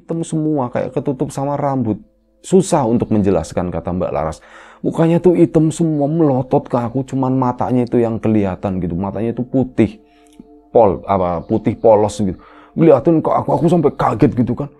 hitam semua kayak ketutup sama rambut. Susah untuk menjelaskan kata Mbak Laras. Mukanya tuh hitam semua melotot ke aku cuman matanya itu yang kelihatan gitu. Matanya itu putih. Pol apa putih polos gitu. Ngeliatin ke aku aku sampai kaget gitu kan.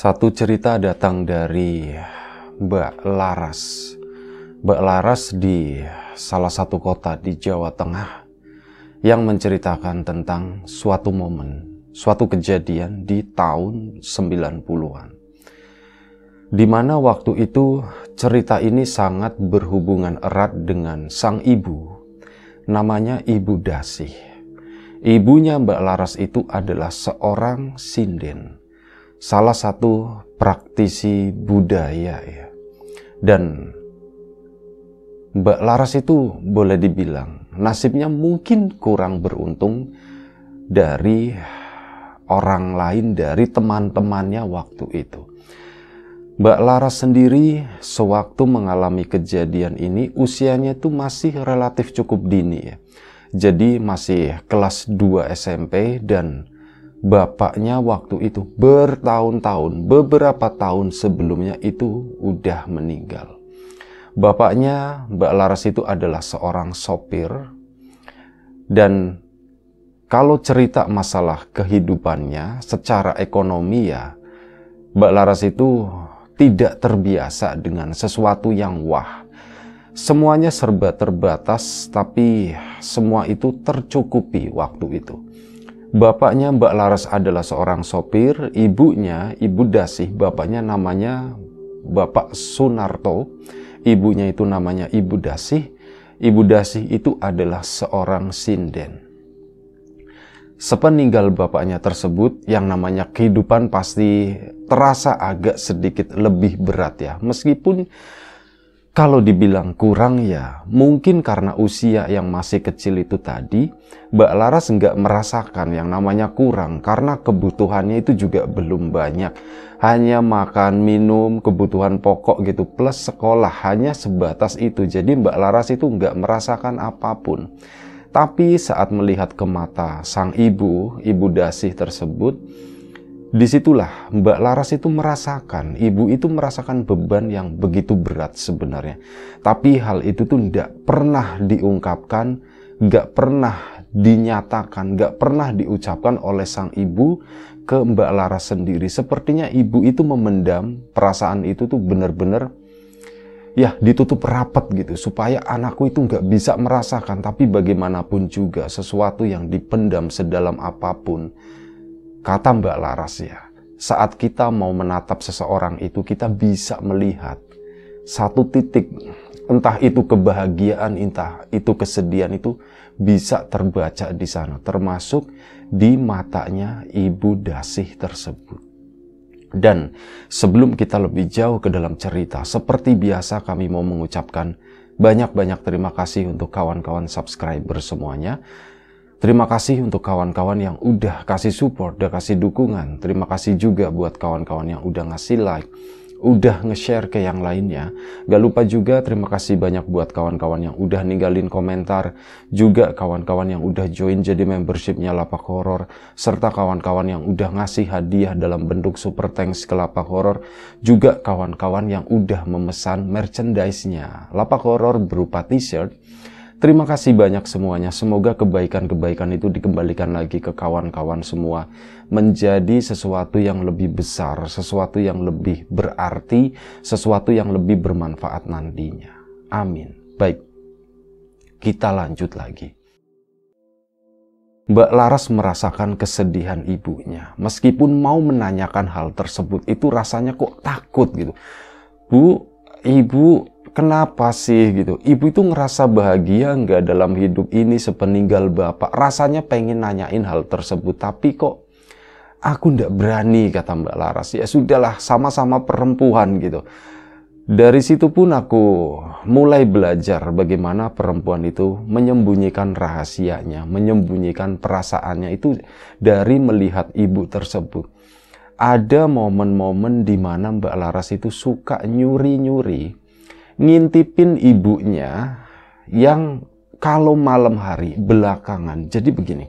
Satu cerita datang dari Mbak Laras. Mbak Laras di salah satu kota di Jawa Tengah yang menceritakan tentang suatu momen, suatu kejadian di tahun 90-an. Di mana waktu itu cerita ini sangat berhubungan erat dengan sang ibu. Namanya Ibu Dasih. Ibunya Mbak Laras itu adalah seorang sinden salah satu praktisi budaya ya. Dan Mbak Laras itu boleh dibilang nasibnya mungkin kurang beruntung dari orang lain dari teman-temannya waktu itu. Mbak Laras sendiri sewaktu mengalami kejadian ini usianya itu masih relatif cukup dini ya. Jadi masih kelas 2 SMP dan bapaknya waktu itu bertahun-tahun, beberapa tahun sebelumnya itu udah meninggal. Bapaknya Mbak Laras itu adalah seorang sopir dan kalau cerita masalah kehidupannya secara ekonomi ya Mbak Laras itu tidak terbiasa dengan sesuatu yang wah. Semuanya serba terbatas tapi semua itu tercukupi waktu itu Bapaknya Mbak Laras adalah seorang sopir, ibunya Ibu Dasih, bapaknya namanya Bapak Sunarto, ibunya itu namanya Ibu Dasih. Ibu Dasih itu adalah seorang sinden. Sepeninggal bapaknya tersebut, yang namanya kehidupan pasti terasa agak sedikit lebih berat ya. Meskipun kalau dibilang kurang ya, mungkin karena usia yang masih kecil itu tadi, Mbak Laras nggak merasakan yang namanya kurang karena kebutuhannya itu juga belum banyak. Hanya makan, minum, kebutuhan pokok gitu, plus sekolah, hanya sebatas itu. Jadi Mbak Laras itu nggak merasakan apapun. Tapi saat melihat ke mata sang ibu, ibu Dasih tersebut, disitulah Mbak Laras itu merasakan, ibu itu merasakan beban yang begitu berat sebenarnya. Tapi hal itu tuh nggak pernah diungkapkan, nggak pernah dinyatakan, nggak pernah diucapkan oleh sang ibu ke Mbak Laras sendiri. Sepertinya ibu itu memendam perasaan itu tuh bener-bener ya ditutup rapat gitu supaya anakku itu nggak bisa merasakan tapi bagaimanapun juga sesuatu yang dipendam sedalam apapun Kata Mbak Laras ya, saat kita mau menatap seseorang itu kita bisa melihat satu titik entah itu kebahagiaan, entah itu kesedihan itu bisa terbaca di sana termasuk di matanya ibu Dasih tersebut. Dan sebelum kita lebih jauh ke dalam cerita, seperti biasa kami mau mengucapkan banyak-banyak terima kasih untuk kawan-kawan subscriber semuanya Terima kasih untuk kawan-kawan yang udah kasih support, udah kasih dukungan. Terima kasih juga buat kawan-kawan yang udah ngasih like, udah nge-share ke yang lainnya. Gak lupa juga terima kasih banyak buat kawan-kawan yang udah ninggalin komentar, juga kawan-kawan yang udah join jadi membershipnya Lapak Horor, serta kawan-kawan yang udah ngasih hadiah dalam bentuk super thanks ke Lapak Horor, juga kawan-kawan yang udah memesan merchandise-nya. Lapak Horor berupa t-shirt, Terima kasih banyak semuanya. Semoga kebaikan-kebaikan itu dikembalikan lagi ke kawan-kawan semua menjadi sesuatu yang lebih besar, sesuatu yang lebih berarti, sesuatu yang lebih bermanfaat nantinya. Amin. Baik. Kita lanjut lagi. Mbak Laras merasakan kesedihan ibunya. Meskipun mau menanyakan hal tersebut, itu rasanya kok takut gitu. Bu, ibu kenapa sih gitu ibu itu ngerasa bahagia nggak dalam hidup ini sepeninggal bapak rasanya pengen nanyain hal tersebut tapi kok aku ndak berani kata Mbak Laras ya sudahlah sama-sama perempuan gitu dari situ pun aku mulai belajar bagaimana perempuan itu menyembunyikan rahasianya, menyembunyikan perasaannya itu dari melihat ibu tersebut. Ada momen-momen di mana Mbak Laras itu suka nyuri-nyuri ngintipin ibunya yang kalau malam hari belakangan. Jadi begini.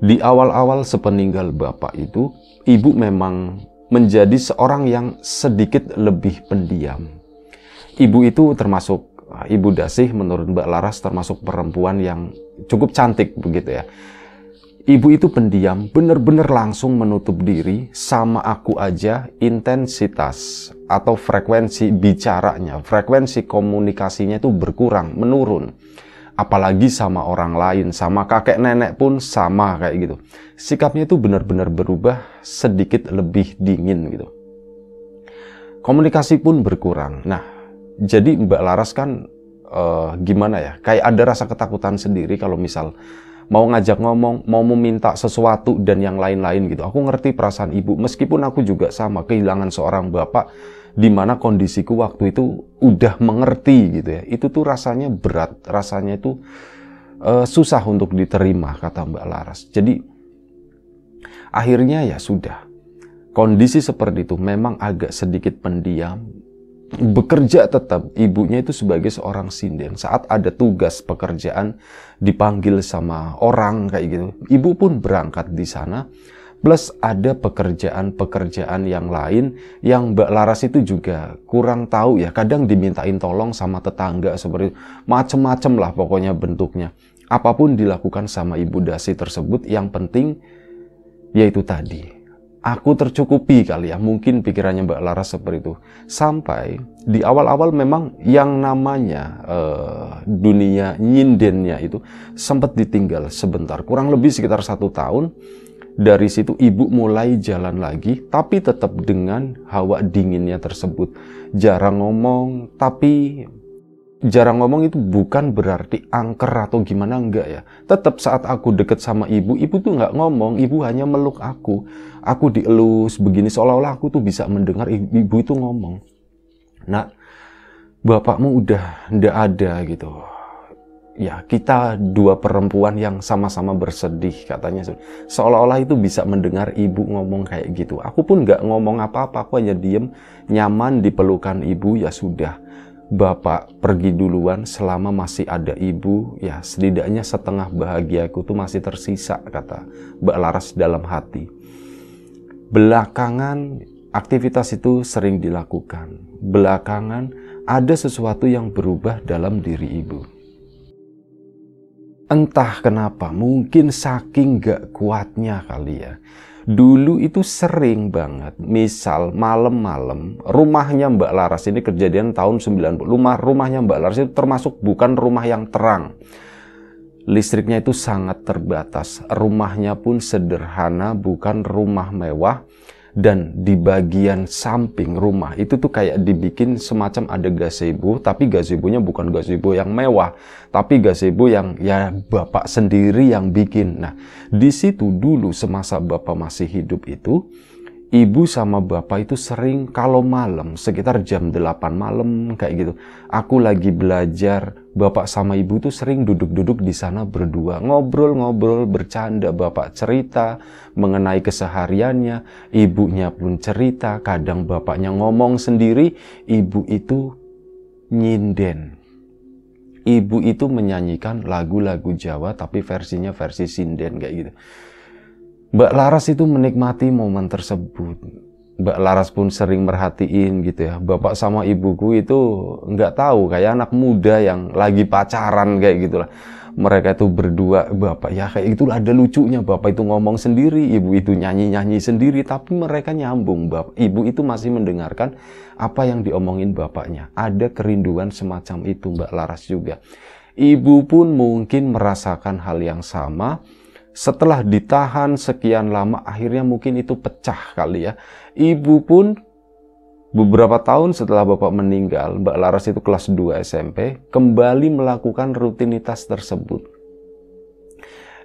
Di awal-awal sepeninggal bapak itu, ibu memang menjadi seorang yang sedikit lebih pendiam. Ibu itu termasuk Ibu Dasih menurut Mbak Laras termasuk perempuan yang cukup cantik begitu ya Ibu itu pendiam, benar-benar langsung menutup diri sama aku aja intensitas atau frekuensi bicaranya, frekuensi komunikasinya itu berkurang, menurun. Apalagi sama orang lain, sama kakek nenek pun sama kayak gitu. Sikapnya itu benar-benar berubah, sedikit lebih dingin gitu. Komunikasi pun berkurang. Nah, jadi Mbak Laras kan uh, gimana ya? Kayak ada rasa ketakutan sendiri kalau misal mau ngajak ngomong, mau meminta sesuatu dan yang lain-lain gitu. Aku ngerti perasaan ibu, meskipun aku juga sama kehilangan seorang bapak di mana kondisiku waktu itu udah mengerti gitu ya. Itu tuh rasanya berat, rasanya itu uh, susah untuk diterima kata Mbak Laras. Jadi akhirnya ya sudah. Kondisi seperti itu memang agak sedikit pendiam, bekerja tetap ibunya itu sebagai seorang sinden saat ada tugas pekerjaan dipanggil sama orang kayak gitu ibu pun berangkat di sana plus ada pekerjaan-pekerjaan yang lain yang Mbak Laras itu juga kurang tahu ya kadang dimintain tolong sama tetangga seperti macem-macem lah pokoknya bentuknya apapun dilakukan sama Ibu Dasi tersebut yang penting yaitu tadi aku tercukupi kali ya mungkin pikirannya Mbak Laras seperti itu sampai di awal-awal memang yang namanya uh, dunia nyindennya itu sempat ditinggal sebentar kurang lebih sekitar satu tahun dari situ ibu mulai jalan lagi tapi tetap dengan hawa dinginnya tersebut jarang ngomong tapi jarang ngomong itu bukan berarti angker atau gimana enggak ya. Tetap saat aku deket sama ibu, ibu tuh nggak ngomong, ibu hanya meluk aku. Aku dielus begini seolah-olah aku tuh bisa mendengar ibu, ibu itu ngomong. Nah, bapakmu udah ndak ada gitu. Ya, kita dua perempuan yang sama-sama bersedih katanya. Seolah-olah itu bisa mendengar ibu ngomong kayak gitu. Aku pun nggak ngomong apa-apa, aku hanya diem nyaman di pelukan ibu ya sudah bapak pergi duluan selama masih ada ibu, ya setidaknya setengah bahagiaku tuh masih tersisa, kata Mbak Laras dalam hati. Belakangan aktivitas itu sering dilakukan. Belakangan ada sesuatu yang berubah dalam diri ibu. Entah kenapa, mungkin saking gak kuatnya kali ya. Dulu itu sering banget, misal malam-malam, rumahnya Mbak Laras ini kejadian tahun 90, rumah rumahnya Mbak Laras itu termasuk bukan rumah yang terang. Listriknya itu sangat terbatas, rumahnya pun sederhana, bukan rumah mewah dan di bagian samping rumah itu tuh kayak dibikin semacam ada gazebo tapi gazebonya bukan gazebo yang mewah tapi gazebo yang ya bapak sendiri yang bikin nah di situ dulu semasa bapak masih hidup itu ibu sama bapak itu sering kalau malam sekitar jam 8 malam kayak gitu aku lagi belajar bapak sama ibu itu sering duduk-duduk di sana berdua ngobrol-ngobrol bercanda bapak cerita mengenai kesehariannya ibunya pun cerita kadang bapaknya ngomong sendiri ibu itu nyinden ibu itu menyanyikan lagu-lagu Jawa tapi versinya versi sinden kayak gitu Mbak Laras itu menikmati momen tersebut. Mbak Laras pun sering merhatiin gitu ya. Bapak sama ibuku itu nggak tahu kayak anak muda yang lagi pacaran kayak gitulah. Mereka itu berdua bapak ya kayak itulah ada lucunya bapak itu ngomong sendiri, ibu itu nyanyi-nyanyi sendiri tapi mereka nyambung. Bapak ibu itu masih mendengarkan apa yang diomongin bapaknya. Ada kerinduan semacam itu Mbak Laras juga. Ibu pun mungkin merasakan hal yang sama setelah ditahan sekian lama akhirnya mungkin itu pecah kali ya. Ibu pun beberapa tahun setelah bapak meninggal, Mbak Laras itu kelas 2 SMP, kembali melakukan rutinitas tersebut.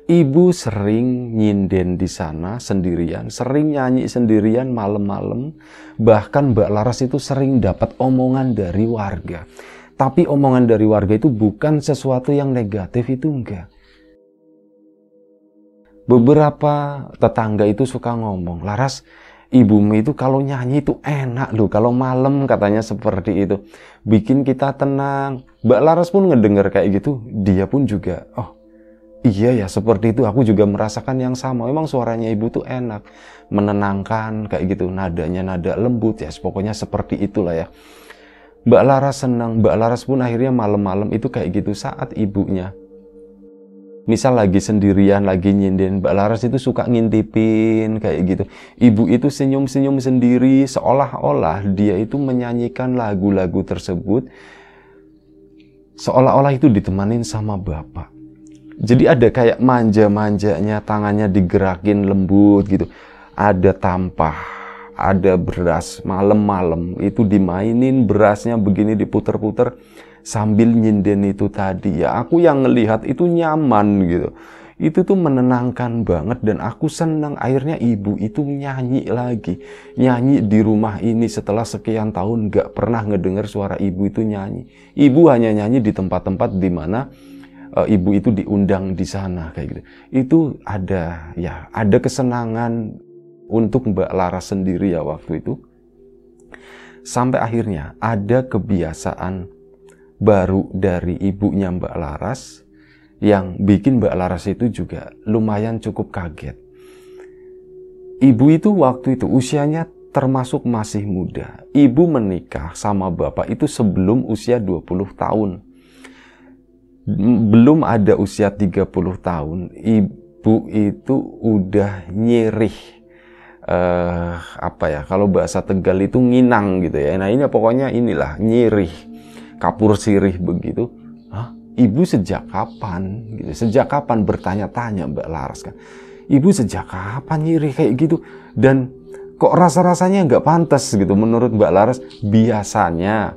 Ibu sering nyinden di sana sendirian, sering nyanyi sendirian malam-malam. Bahkan Mbak Laras itu sering dapat omongan dari warga. Tapi omongan dari warga itu bukan sesuatu yang negatif itu enggak beberapa tetangga itu suka ngomong, Laras, ibumu itu kalau nyanyi itu enak loh, kalau malam katanya seperti itu. Bikin kita tenang. Mbak Laras pun ngedenger kayak gitu, dia pun juga, oh iya ya seperti itu, aku juga merasakan yang sama. Memang suaranya ibu tuh enak, menenangkan kayak gitu, nadanya nada lembut ya, pokoknya seperti itulah ya. Mbak Laras senang, Mbak Laras pun akhirnya malam-malam itu kayak gitu saat ibunya misal lagi sendirian, lagi nyindirin Mbak Laras itu suka ngintipin kayak gitu. Ibu itu senyum-senyum sendiri seolah-olah dia itu menyanyikan lagu-lagu tersebut seolah-olah itu ditemanin sama bapak. Jadi ada kayak manja-manjanya, tangannya digerakin lembut gitu. Ada tampah, ada beras malam-malam itu dimainin berasnya begini diputer-puter sambil nyinden itu tadi ya aku yang ngelihat itu nyaman gitu itu tuh menenangkan banget dan aku senang akhirnya ibu itu nyanyi lagi nyanyi di rumah ini setelah sekian tahun gak pernah ngedengar suara ibu itu nyanyi ibu hanya nyanyi di tempat-tempat di mana e, ibu itu diundang di sana kayak gitu itu ada ya ada kesenangan untuk Mbak Lara sendiri ya waktu itu sampai akhirnya ada kebiasaan baru dari ibunya Mbak Laras yang bikin Mbak Laras itu juga lumayan cukup kaget. Ibu itu waktu itu usianya termasuk masih muda. Ibu menikah sama bapak itu sebelum usia 20 tahun. Belum ada usia 30 tahun, ibu itu udah nyirih. Uh, eh, apa ya kalau bahasa Tegal itu nginang gitu ya nah ini pokoknya inilah nyirih kapur sirih begitu. Hah? Ibu sejak kapan? Gitu. Sejak kapan bertanya-tanya Mbak Laras kan? Ibu sejak kapan nyirih kayak gitu? Dan kok rasa-rasanya nggak pantas gitu menurut Mbak Laras biasanya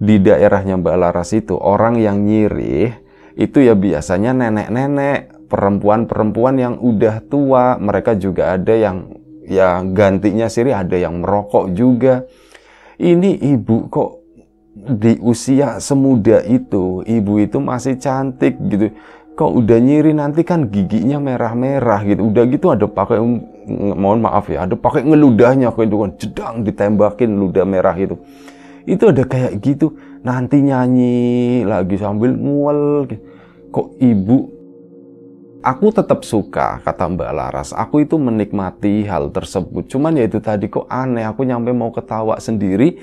di daerahnya Mbak Laras itu orang yang nyiri itu ya biasanya nenek-nenek perempuan-perempuan yang udah tua mereka juga ada yang ya gantinya sirih ada yang merokok juga ini ibu kok di usia semuda itu ibu itu masih cantik gitu kok udah nyiri nanti kan giginya merah-merah gitu udah gitu ada pakai mohon maaf ya ada pakai ngeludahnya Kok itu kan jedang ditembakin ludah merah itu itu ada kayak gitu nanti nyanyi lagi sambil mual. gitu. kok ibu aku tetap suka kata Mbak Laras aku itu menikmati hal tersebut cuman ya itu tadi kok aneh aku nyampe mau ketawa sendiri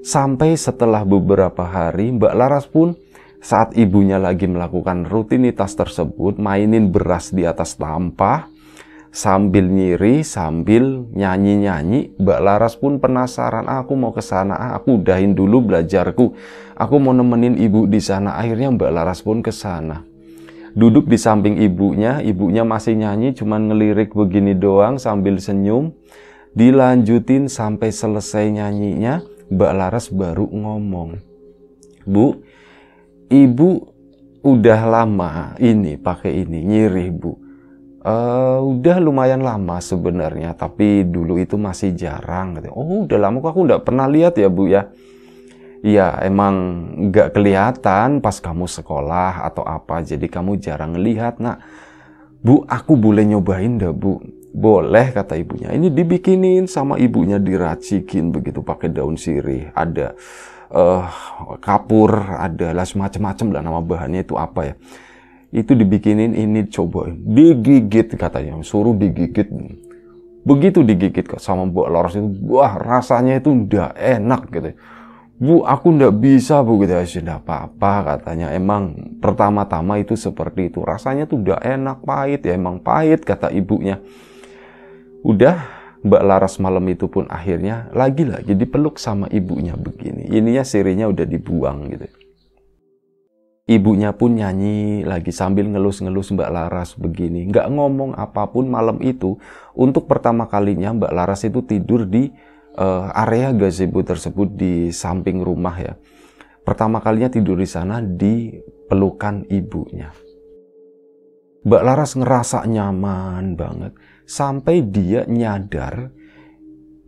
Sampai setelah beberapa hari, Mbak Laras pun saat ibunya lagi melakukan rutinitas tersebut, mainin beras di atas tampah, sambil nyiri, sambil nyanyi-nyanyi. Mbak Laras pun penasaran, ah, aku mau ke sana, ah, aku udahin dulu belajarku. Aku mau nemenin ibu di sana. Akhirnya Mbak Laras pun ke sana duduk di samping ibunya. Ibunya masih nyanyi, cuman ngelirik begini doang sambil senyum. Dilanjutin sampai selesai nyanyinya. Mbak Laras baru ngomong, Bu, Ibu udah lama ini pakai ini nyirih Bu. Uh, udah lumayan lama sebenarnya, tapi dulu itu masih jarang. Oh, udah lama kok aku nggak pernah lihat ya Bu ya. Iya, emang nggak kelihatan pas kamu sekolah atau apa, jadi kamu jarang lihat nak. Bu, aku boleh nyobain dah Bu. Boleh kata ibunya. Ini dibikinin sama ibunya diracikin begitu pakai daun sirih. Ada uh, kapur, ada lah semacam-macam lah nama bahannya itu apa ya. Itu dibikinin ini coba digigit katanya, suruh digigit. Begitu digigit sama mbok Loros itu, wah rasanya itu udah enak gitu. Bu, aku ndak bisa bu gitu ya sudah apa-apa katanya. Emang pertama-tama itu seperti itu rasanya tuh udah enak pahit ya emang pahit kata ibunya. Udah Mbak Laras malam itu pun akhirnya lagi lah jadi peluk sama ibunya begini. Ininya sirinya udah dibuang gitu. Ibunya pun nyanyi lagi sambil ngelus-ngelus Mbak Laras begini. Nggak ngomong apapun malam itu. Untuk pertama kalinya Mbak Laras itu tidur di uh, area gazebo tersebut di samping rumah ya. Pertama kalinya tidur di sana di pelukan ibunya. Mbak Laras ngerasa nyaman banget sampai dia nyadar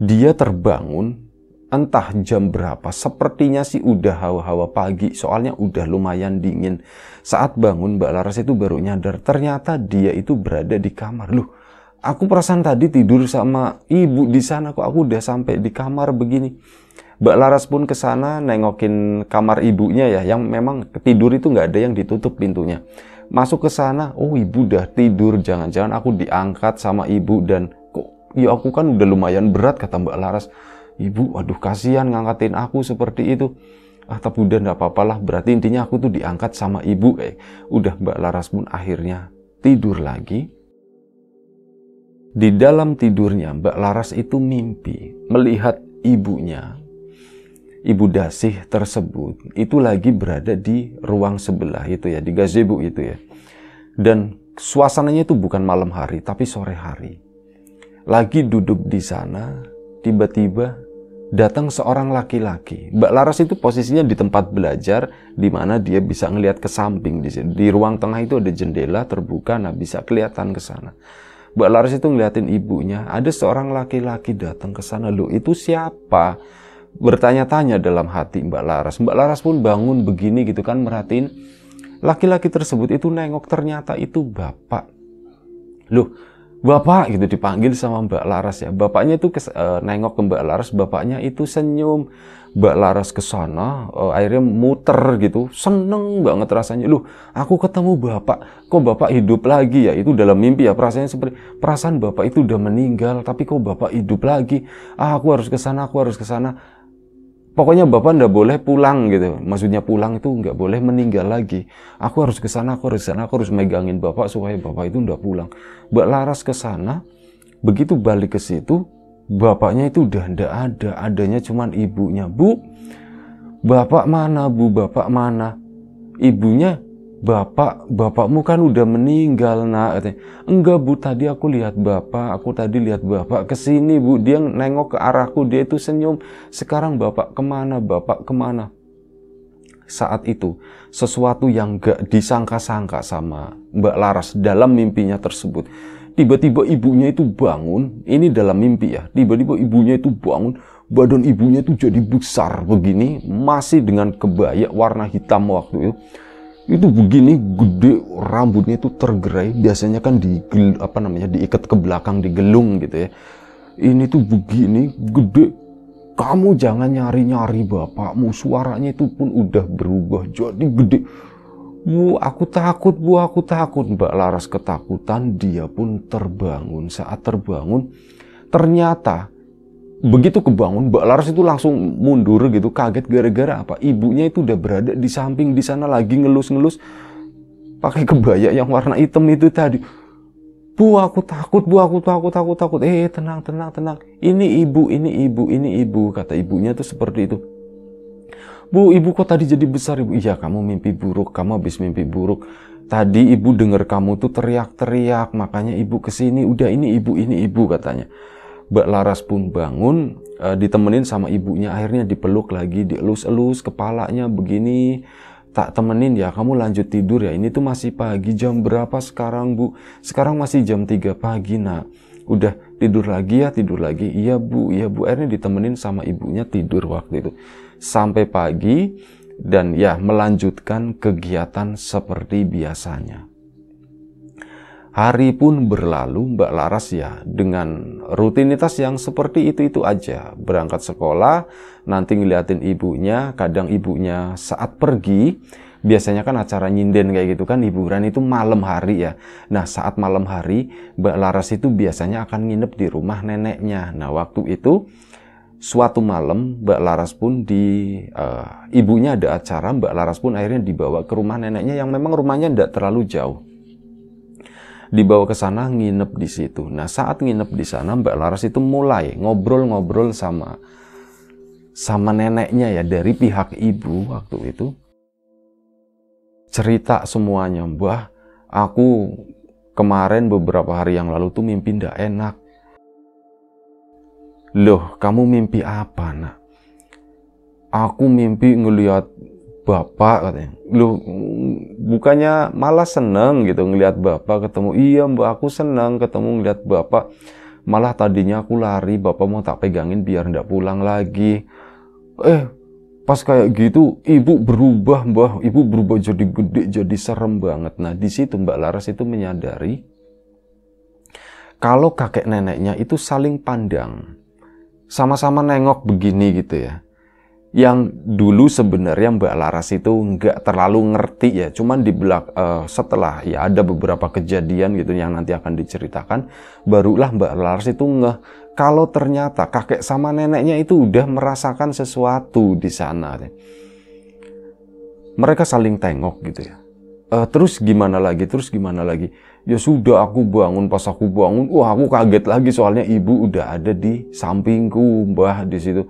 dia terbangun entah jam berapa sepertinya sih udah hawa-hawa pagi soalnya udah lumayan dingin saat bangun Mbak Laras itu baru nyadar ternyata dia itu berada di kamar loh aku perasaan tadi tidur sama ibu di sana kok aku udah sampai di kamar begini Mbak Laras pun ke sana nengokin kamar ibunya ya yang memang tidur itu nggak ada yang ditutup pintunya masuk ke sana, oh ibu udah tidur, jangan-jangan aku diangkat sama ibu dan kok ya aku kan udah lumayan berat kata Mbak Laras. Ibu, aduh kasihan ngangkatin aku seperti itu. Ah tapi udah nggak apa-apalah, berarti intinya aku tuh diangkat sama ibu eh Udah Mbak Laras pun akhirnya tidur lagi. Di dalam tidurnya Mbak Laras itu mimpi melihat ibunya Ibu Dasih tersebut itu lagi berada di ruang sebelah itu ya, di gazebo itu ya. Dan suasananya itu bukan malam hari, tapi sore hari. Lagi duduk di sana, tiba-tiba datang seorang laki-laki. Mbak Laras itu posisinya di tempat belajar, di mana dia bisa ngelihat ke samping. Di, sini di ruang tengah itu ada jendela terbuka, nah bisa kelihatan ke sana. Mbak Laras itu ngeliatin ibunya, ada seorang laki-laki datang ke sana. lo itu siapa? bertanya-tanya dalam hati Mbak Laras. Mbak Laras pun bangun begini gitu kan merhatiin laki-laki tersebut itu nengok ternyata itu bapak. Loh, bapak gitu dipanggil sama Mbak Laras ya. Bapaknya itu kes, e, nengok ke Mbak Laras, bapaknya itu senyum. Mbak Laras ke sana, e, akhirnya muter gitu. Seneng banget rasanya. Loh, aku ketemu bapak. Kok bapak hidup lagi ya? Itu dalam mimpi ya. Perasaannya seperti perasaan bapak itu udah meninggal, tapi kok bapak hidup lagi? Ah, aku harus ke sana, aku harus ke sana Pokoknya bapak ndak boleh pulang gitu. Maksudnya pulang itu nggak boleh meninggal lagi. Aku harus ke sana, aku harus ke sana, aku harus megangin bapak supaya bapak itu ndak pulang. Mbak Laras ke sana, begitu balik ke situ, bapaknya itu udah ndak ada, adanya cuman ibunya. Bu, bapak mana, bu, bapak mana? Ibunya bapak bapakmu kan udah meninggal nak katanya enggak bu tadi aku lihat bapak aku tadi lihat bapak kesini bu dia nengok ke arahku dia itu senyum sekarang bapak kemana bapak kemana saat itu sesuatu yang gak disangka-sangka sama Mbak Laras dalam mimpinya tersebut tiba-tiba ibunya itu bangun ini dalam mimpi ya tiba-tiba ibunya itu bangun badan ibunya itu jadi besar begini masih dengan kebaya warna hitam waktu itu itu begini gede rambutnya itu tergerai biasanya kan di apa namanya diikat ke belakang digelung gitu ya ini tuh begini gede kamu jangan nyari-nyari bapakmu suaranya itu pun udah berubah jadi gede Bu, aku takut, Bu, aku takut. Mbak Laras ketakutan, dia pun terbangun. Saat terbangun, ternyata begitu kebangun, Mbak Laras itu langsung mundur gitu, kaget gara-gara apa? Ibunya itu udah berada di samping di sana lagi ngelus-ngelus pakai kebaya yang warna hitam itu tadi. Bu aku takut, bu aku takut, takut takut. Eh tenang, tenang, tenang. Ini ibu, ini ibu, ini ibu. Kata ibunya tuh seperti itu. Bu, ibu kok tadi jadi besar ibu? Iya, kamu mimpi buruk, kamu habis mimpi buruk. Tadi ibu dengar kamu tuh teriak-teriak, makanya ibu kesini. Udah ini ibu, ini ibu katanya. Mbak Laras pun bangun uh, ditemenin sama ibunya akhirnya dipeluk lagi dielus-elus kepalanya begini tak temenin ya kamu lanjut tidur ya ini tuh masih pagi jam berapa sekarang bu sekarang masih jam 3 pagi Nah, udah tidur lagi ya tidur lagi iya bu iya bu akhirnya ditemenin sama ibunya tidur waktu itu sampai pagi dan ya melanjutkan kegiatan seperti biasanya Hari pun berlalu Mbak Laras ya dengan rutinitas yang seperti itu-itu aja. Berangkat sekolah, nanti ngeliatin ibunya, kadang ibunya saat pergi, biasanya kan acara nyinden kayak gitu kan hiburan itu malam hari ya. Nah saat malam hari Mbak Laras itu biasanya akan nginep di rumah neneknya. Nah waktu itu suatu malam Mbak Laras pun di uh, ibunya ada acara Mbak Laras pun akhirnya dibawa ke rumah neneknya yang memang rumahnya tidak terlalu jauh dibawa ke sana nginep di situ. Nah, saat nginep di sana Mbak Laras itu mulai ngobrol-ngobrol sama sama neneknya ya dari pihak ibu waktu itu. Cerita semuanya, "Mbah, aku kemarin beberapa hari yang lalu tuh mimpi ndak enak." "Loh, kamu mimpi apa, Nak?" "Aku mimpi ngelihat bapak katanya lu bukannya malah seneng gitu ngelihat bapak ketemu iya mbak aku seneng ketemu ngelihat bapak malah tadinya aku lari bapak mau tak pegangin biar ndak pulang lagi eh pas kayak gitu ibu berubah mbah ibu berubah jadi gede jadi serem banget nah di situ mbak Laras itu menyadari kalau kakek neneknya itu saling pandang sama-sama nengok begini gitu ya yang dulu sebenarnya Mbak Laras itu nggak terlalu ngerti ya, cuman di belak uh, setelah ya ada beberapa kejadian gitu yang nanti akan diceritakan, barulah Mbak Laras itu nggak, kalau ternyata kakek sama neneknya itu udah merasakan sesuatu di sana. Mereka saling tengok gitu ya. Uh, terus gimana lagi? Terus gimana lagi? Ya sudah aku bangun pas aku bangun, wah aku kaget lagi soalnya ibu udah ada di sampingku, Mbah di situ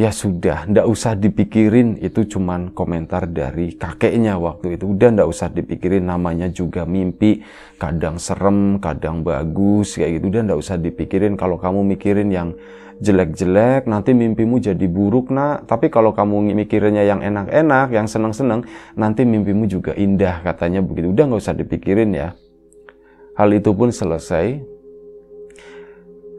ya sudah, ndak usah dipikirin itu cuman komentar dari kakeknya waktu itu. Udah ndak usah dipikirin namanya juga mimpi, kadang serem, kadang bagus kayak gitu. Udah ndak usah dipikirin kalau kamu mikirin yang jelek-jelek, nanti mimpimu jadi buruk nak. Tapi kalau kamu mikirinnya yang enak-enak, yang seneng-seneng, nanti mimpimu juga indah katanya begitu. Udah nggak usah dipikirin ya. Hal itu pun selesai.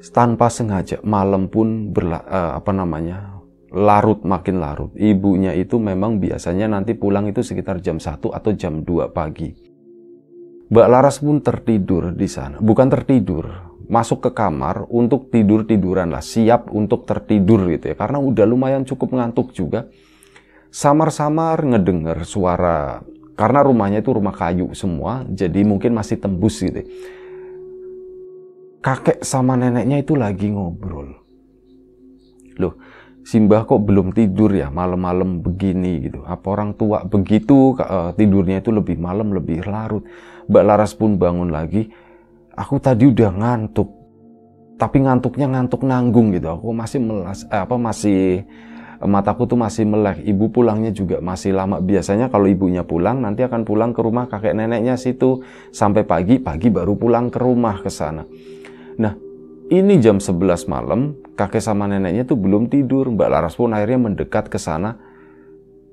Tanpa sengaja malam pun berla, uh, apa namanya larut makin larut. Ibunya itu memang biasanya nanti pulang itu sekitar jam 1 atau jam 2 pagi. Mbak Laras pun tertidur di sana. Bukan tertidur, masuk ke kamar untuk tidur-tiduran lah, siap untuk tertidur gitu ya. Karena udah lumayan cukup ngantuk juga. Samar-samar ngedengar suara karena rumahnya itu rumah kayu semua, jadi mungkin masih tembus gitu. Ya. Kakek sama neneknya itu lagi ngobrol. Loh, Simbah kok belum tidur ya malam-malam begini gitu. Apa orang tua begitu eh, tidurnya itu lebih malam lebih larut. Mbak Laras pun bangun lagi. Aku tadi udah ngantuk. Tapi ngantuknya ngantuk nanggung gitu. Aku masih melas eh, apa masih eh, mataku tuh masih melek. Ibu pulangnya juga masih lama. Biasanya kalau ibunya pulang nanti akan pulang ke rumah kakek neneknya situ sampai pagi, pagi baru pulang ke rumah ke sana. Nah, ini jam 11 malam, kakek sama neneknya tuh belum tidur. Mbak Laras pun akhirnya mendekat ke sana.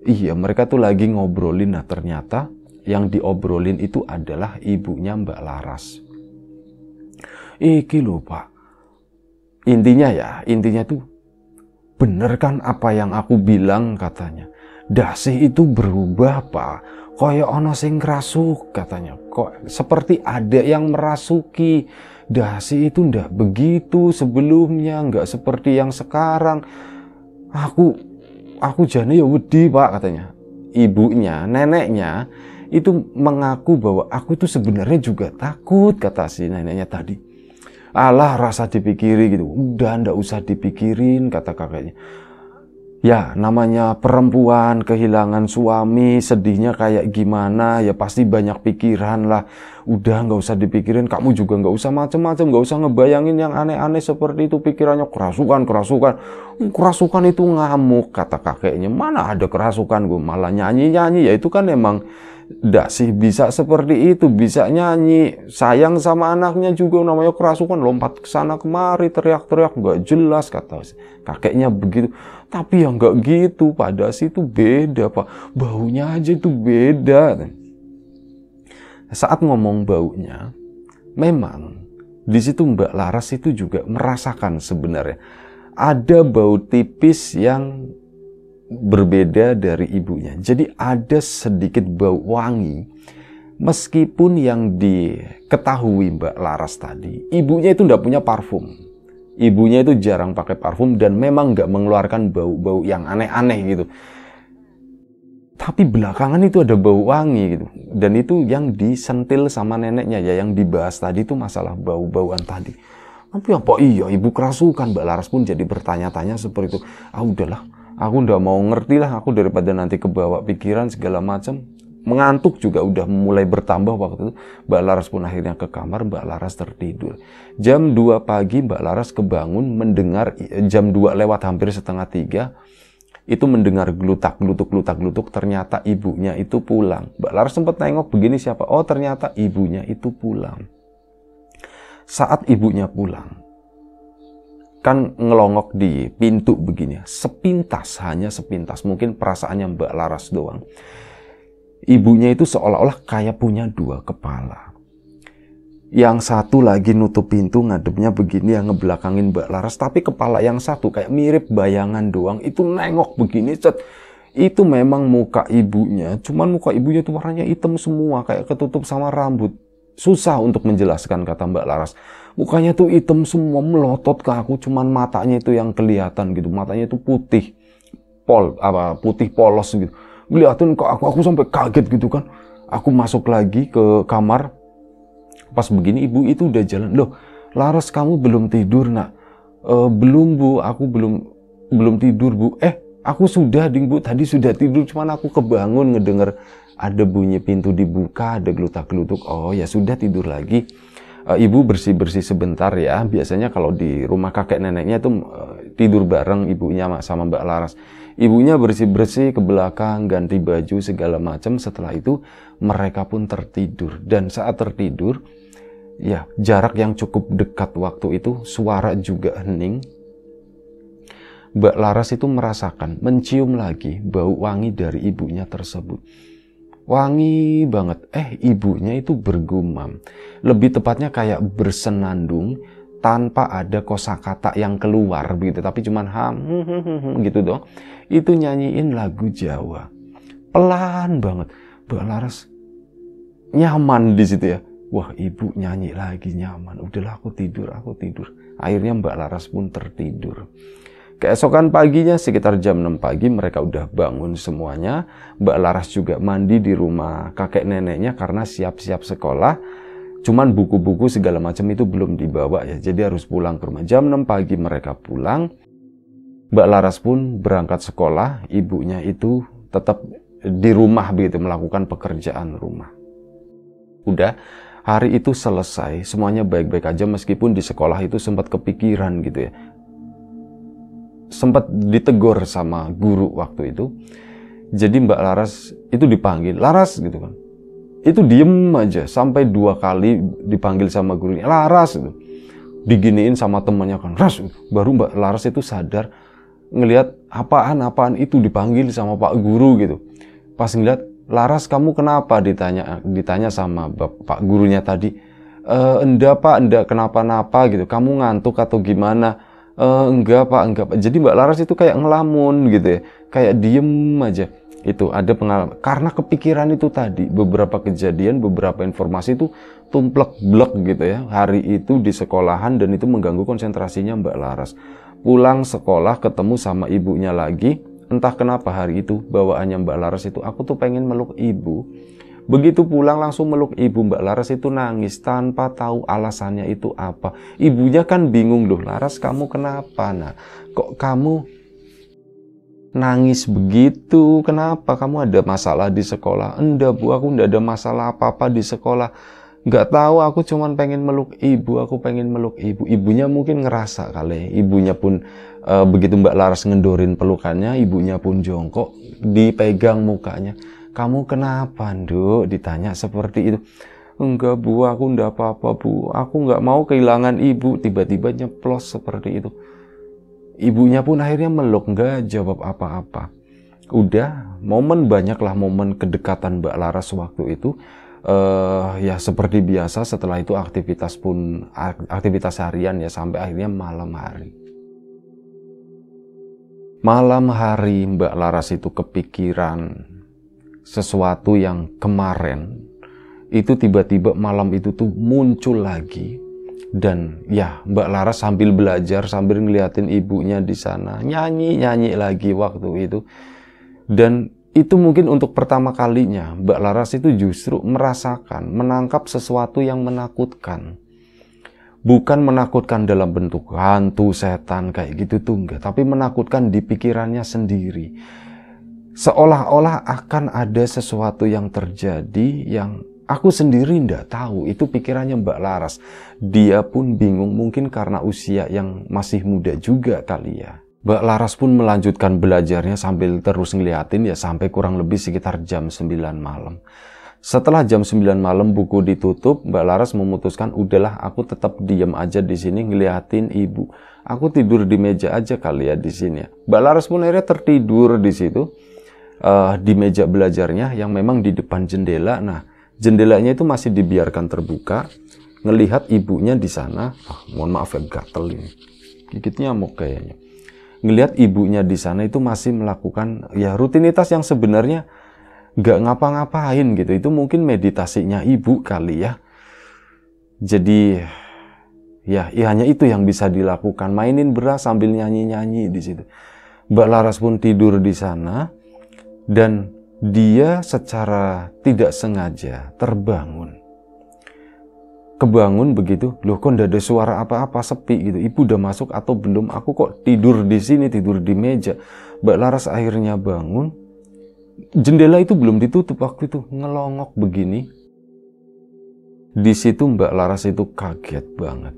Iya, mereka tuh lagi ngobrolin. Nah, ternyata yang diobrolin itu adalah ibunya Mbak Laras. Iki lupa. Intinya ya, intinya tuh bener kan apa yang aku bilang katanya. Dasih itu berubah, Pak. Koyo ono sing rasuk katanya. Kok seperti ada yang merasuki dasi itu ndak begitu sebelumnya nggak seperti yang sekarang aku aku jane ya wedi pak katanya ibunya neneknya itu mengaku bahwa aku itu sebenarnya juga takut kata si neneknya tadi Allah rasa dipikiri gitu udah ndak usah dipikirin kata kakeknya ya namanya perempuan kehilangan suami sedihnya kayak gimana ya pasti banyak pikiran lah udah nggak usah dipikirin kamu juga nggak usah macem-macem nggak usah ngebayangin yang aneh-aneh seperti itu pikirannya kerasukan kerasukan hmm, kerasukan itu ngamuk kata kakeknya mana ada kerasukan gue malah nyanyi-nyanyi ya itu kan emang tidak sih bisa seperti itu, bisa nyanyi, sayang sama anaknya juga namanya kerasukan, lompat ke sana kemari, teriak-teriak, Gak jelas kata kakeknya begitu. Tapi yang gak gitu, pada sih itu beda pak, baunya aja itu beda. Saat ngomong baunya, memang di situ Mbak Laras itu juga merasakan sebenarnya ada bau tipis yang berbeda dari ibunya. Jadi ada sedikit bau wangi meskipun yang diketahui Mbak Laras tadi, ibunya itu tidak punya parfum. Ibunya itu jarang pakai parfum dan memang nggak mengeluarkan bau-bau yang aneh-aneh gitu. Tapi belakangan itu ada bau wangi gitu. Dan itu yang disentil sama neneknya ya, yang dibahas tadi itu masalah bau-bauan tadi. Tapi apa ya, iya ibu kerasukan Mbak Laras pun jadi bertanya-tanya seperti itu. Ah udahlah, aku ndak mau ngerti lah aku daripada nanti kebawa pikiran segala macam mengantuk juga udah mulai bertambah waktu itu Mbak Laras pun akhirnya ke kamar Mbak Laras tertidur jam 2 pagi Mbak Laras kebangun mendengar eh, jam 2 lewat hampir setengah tiga itu mendengar gelutak gelutuk gelutak gelutuk ternyata ibunya itu pulang Mbak Laras sempat nengok begini siapa oh ternyata ibunya itu pulang saat ibunya pulang kan ngelongok di pintu begini. Ya. Sepintas, hanya sepintas. Mungkin perasaannya Mbak Laras doang. Ibunya itu seolah-olah kayak punya dua kepala. Yang satu lagi nutup pintu ngadepnya begini yang ngebelakangin Mbak Laras. Tapi kepala yang satu kayak mirip bayangan doang. Itu nengok begini cet. Itu memang muka ibunya. Cuman muka ibunya tuh warnanya hitam semua. Kayak ketutup sama rambut. Susah untuk menjelaskan kata Mbak Laras mukanya tuh hitam semua melotot ke aku cuman matanya itu yang kelihatan gitu matanya itu putih pol apa putih polos gitu ngeliatin kok aku aku sampai kaget gitu kan aku masuk lagi ke kamar pas begini ibu itu udah jalan loh Laras kamu belum tidur nak e, belum bu aku belum belum tidur bu eh aku sudah ding bu tadi sudah tidur cuman aku kebangun ngedenger ada bunyi pintu dibuka ada gelutak gelutuk oh ya sudah tidur lagi Eh, ibu bersih-bersih sebentar ya. Biasanya kalau di rumah kakek neneknya itu eh, tidur bareng ibunya sama Mbak Laras. Ibunya bersih-bersih ke belakang, ganti baju segala macam. Setelah itu mereka pun tertidur dan saat tertidur ya jarak yang cukup dekat waktu itu suara juga hening. Mbak Laras itu merasakan, mencium lagi bau wangi dari ibunya tersebut wangi banget. Eh, ibunya itu bergumam. Lebih tepatnya kayak bersenandung tanpa ada kosakata yang keluar begitu, tapi cuman ham hmm, hmm, hmm, gitu dong. Itu nyanyiin lagu Jawa. Pelan banget. Mbak Laras nyaman di situ ya. Wah, ibu nyanyi lagi nyaman. Udahlah aku tidur, aku tidur. Akhirnya Mbak Laras pun tertidur. Keesokan paginya sekitar jam 6 pagi mereka udah bangun semuanya. Mbak Laras juga mandi di rumah kakek neneknya karena siap-siap sekolah. Cuman buku-buku segala macam itu belum dibawa ya. Jadi harus pulang ke rumah. Jam 6 pagi mereka pulang. Mbak Laras pun berangkat sekolah. Ibunya itu tetap di rumah begitu melakukan pekerjaan rumah. Udah hari itu selesai, semuanya baik-baik aja meskipun di sekolah itu sempat kepikiran gitu ya sempat ditegur sama guru waktu itu. Jadi Mbak Laras itu dipanggil, Laras gitu kan. Itu diem aja sampai dua kali dipanggil sama gurunya, Laras gitu. Diginiin sama temannya kan, Ras. Gitu. Baru Mbak Laras itu sadar ngelihat apaan-apaan itu dipanggil sama Pak Guru gitu. Pas ngeliat Laras kamu kenapa ditanya ditanya sama Pak gurunya tadi. Eh, enda Pak, enda kenapa-napa gitu. Kamu ngantuk atau gimana? e, enggak pak enggak pak jadi Mbak Laras itu kayak ngelamun gitu ya kayak diem aja itu ada pengalaman karena kepikiran itu tadi beberapa kejadian beberapa informasi itu tumplek blek gitu ya hari itu di sekolahan dan itu mengganggu konsentrasinya Mbak Laras pulang sekolah ketemu sama ibunya lagi entah kenapa hari itu bawaannya Mbak Laras itu aku tuh pengen meluk ibu Begitu pulang langsung meluk ibu Mbak Laras itu nangis tanpa tahu alasannya itu apa. Ibunya kan bingung loh Laras kamu kenapa? Nah kok kamu nangis begitu kenapa kamu ada masalah di sekolah enggak bu aku enggak ada masalah apa-apa di sekolah nggak tahu aku cuman pengen meluk ibu aku pengen meluk ibu ibunya mungkin ngerasa kali ya, ibunya pun e, begitu Mbak Laras ngendorin pelukannya ibunya pun jongkok dipegang mukanya kamu kenapa nduk ditanya seperti itu enggak bu aku enggak apa-apa bu aku enggak mau kehilangan ibu tiba-tiba nyeplos seperti itu ibunya pun akhirnya meluk enggak jawab apa-apa udah momen banyaklah momen kedekatan Mbak Laras waktu itu uh, ya seperti biasa setelah itu aktivitas pun aktivitas harian ya sampai akhirnya malam hari malam hari Mbak Laras itu kepikiran sesuatu yang kemarin itu tiba-tiba malam itu tuh muncul lagi dan ya Mbak Laras sambil belajar sambil ngeliatin ibunya di sana nyanyi-nyanyi lagi waktu itu dan itu mungkin untuk pertama kalinya Mbak Laras itu justru merasakan menangkap sesuatu yang menakutkan bukan menakutkan dalam bentuk hantu setan kayak gitu tuh enggak tapi menakutkan di pikirannya sendiri seolah-olah akan ada sesuatu yang terjadi yang aku sendiri ndak tahu. Itu pikirannya Mbak Laras. Dia pun bingung mungkin karena usia yang masih muda juga kali ya. Mbak Laras pun melanjutkan belajarnya sambil terus ngeliatin ya sampai kurang lebih sekitar jam 9 malam. Setelah jam 9 malam buku ditutup, Mbak Laras memutuskan udahlah aku tetap diam aja di sini ngeliatin ibu. Aku tidur di meja aja kali ya di sini ya. Mbak Laras pun akhirnya tertidur di situ uh, di meja belajarnya yang memang di depan jendela. Nah, jendelanya itu masih dibiarkan terbuka. Ngelihat ibunya di sana, Oh, mohon maaf ya gatel ini. Gigit nyamuk kayaknya. Ngelihat ibunya di sana itu masih melakukan ya rutinitas yang sebenarnya nggak ngapa-ngapain gitu. Itu mungkin meditasinya ibu kali ya. Jadi ya, ya hanya itu yang bisa dilakukan. Mainin beras sambil nyanyi-nyanyi di situ. Mbak Laras pun tidur di sana dan dia secara tidak sengaja terbangun. Kebangun begitu, loh kok ada suara apa-apa sepi gitu. Ibu udah masuk atau belum? Aku kok tidur di sini, tidur di meja. Mbak Laras akhirnya bangun. Jendela itu belum ditutup waktu itu ngelongok begini. Di situ Mbak Laras itu kaget banget.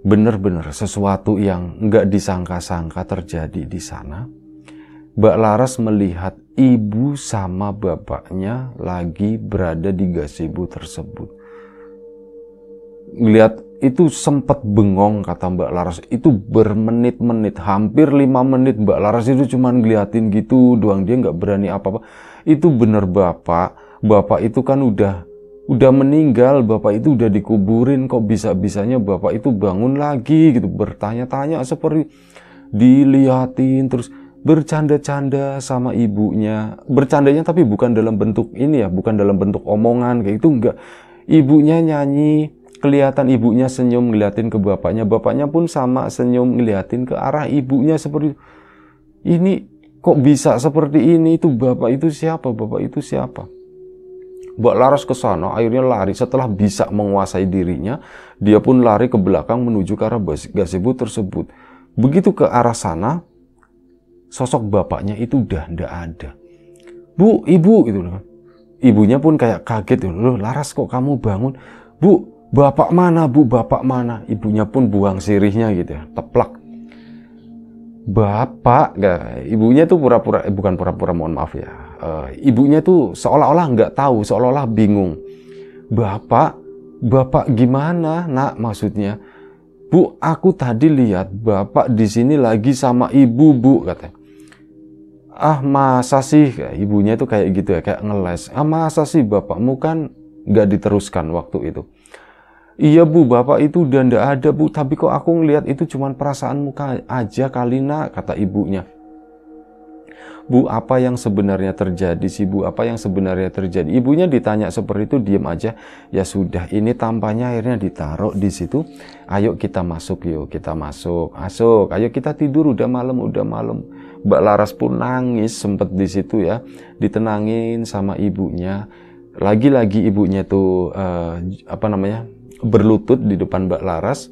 Bener-bener sesuatu yang nggak disangka-sangka terjadi di sana Mbak Laras melihat ibu sama bapaknya lagi berada di gazebo tersebut. Lihat itu sempat bengong kata Mbak Laras. Itu bermenit-menit, hampir lima menit Mbak Laras itu cuma ngeliatin gitu doang. Dia nggak berani apa-apa. Itu bener bapak. Bapak itu kan udah udah meninggal, bapak itu udah dikuburin kok bisa-bisanya bapak itu bangun lagi gitu bertanya-tanya seperti diliatin terus bercanda-canda sama ibunya. Bercandanya tapi bukan dalam bentuk ini ya, bukan dalam bentuk omongan kayak itu enggak. Ibunya nyanyi, kelihatan ibunya senyum ngeliatin ke bapaknya, bapaknya pun sama senyum ngeliatin ke arah ibunya seperti ini kok bisa seperti ini itu bapak itu siapa bapak itu siapa buat Laras ke sana akhirnya lari setelah bisa menguasai dirinya dia pun lari ke belakang menuju ke arah gazebo tersebut begitu ke arah sana sosok bapaknya itu udah ndak ada bu ibu itu loh ibunya pun kayak kaget gitu loh Laras kok kamu bangun bu bapak mana bu bapak mana ibunya pun buang sirihnya gitu ya teplak bapak gak, ibunya tuh pura-pura eh, bukan pura-pura mohon maaf ya uh, ibunya tuh seolah-olah nggak tahu seolah-olah bingung bapak bapak gimana nak maksudnya bu aku tadi lihat bapak di sini lagi sama ibu bu katanya ah masa sih ibunya itu kayak gitu ya kayak ngeles ah masa sih bapakmu kan nggak diteruskan waktu itu iya bu bapak itu udah ndak ada bu tapi kok aku ngelihat itu cuman perasaanmu aja kali nak kata ibunya Bu, apa yang sebenarnya terjadi sih Bu? Apa yang sebenarnya terjadi? Ibunya ditanya seperti itu, diam aja. Ya sudah, ini tampaknya akhirnya ditaruh di situ. Ayo kita masuk yuk, kita masuk, masuk. Ayo kita tidur, udah malam, udah malam. Mbak Laras pun nangis sempet di situ ya, ditenangin sama ibunya. Lagi-lagi ibunya tuh eh, apa namanya berlutut di depan Mbak Laras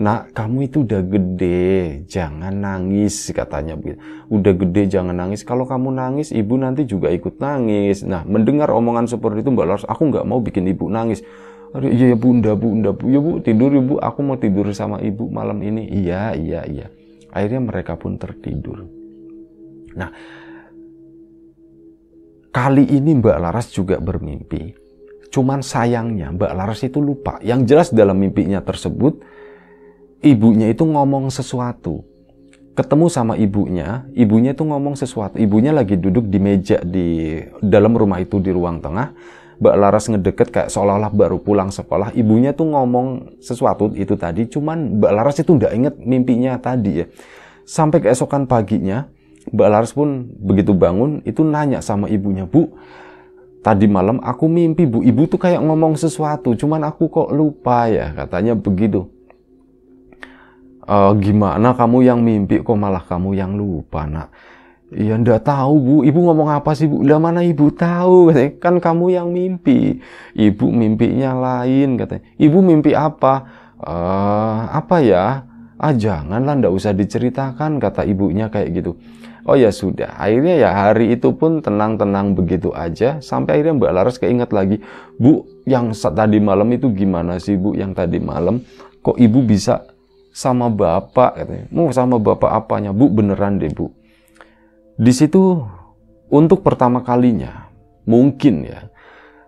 Nak, kamu itu udah gede, jangan nangis katanya Udah gede jangan nangis. Kalau kamu nangis, ibu nanti juga ikut nangis. Nah, mendengar omongan seperti itu Mbak Laras, aku nggak mau bikin ibu nangis. Iya, iya bunda, bunda, bu, ya bu tidur ibu, aku mau tidur sama ibu malam ini. Iya, iya, iya. Akhirnya mereka pun tertidur. Nah, kali ini Mbak Laras juga bermimpi. Cuman sayangnya Mbak Laras itu lupa. Yang jelas dalam mimpinya tersebut, ibunya itu ngomong sesuatu ketemu sama ibunya, ibunya itu ngomong sesuatu. Ibunya lagi duduk di meja di dalam rumah itu di ruang tengah. Mbak Laras ngedeket kayak seolah-olah baru pulang sekolah. Ibunya tuh ngomong sesuatu itu tadi, cuman Mbak Laras itu nggak inget mimpinya tadi ya. Sampai keesokan paginya, Mbak Laras pun begitu bangun itu nanya sama ibunya, Bu, tadi malam aku mimpi Bu, Ibu tuh kayak ngomong sesuatu, cuman aku kok lupa ya katanya begitu e, gimana kamu yang mimpi kok malah kamu yang lupa nak Iya ndak tahu bu, ibu ngomong apa sih bu? Lah mana ibu tahu? Katanya. Kan kamu yang mimpi. Ibu mimpinya lain katanya. Ibu mimpi apa? Uh, apa ya? Ah janganlah ndak usah diceritakan kata ibunya kayak gitu. Oh ya sudah. Akhirnya ya hari itu pun tenang-tenang begitu aja sampai akhirnya Mbak Laras keinget lagi, "Bu, yang tadi malam itu gimana sih, Bu? Yang tadi malam kok ibu bisa sama bapak katanya. Mau sama bapak apanya? Bu beneran deh bu. Di situ untuk pertama kalinya mungkin ya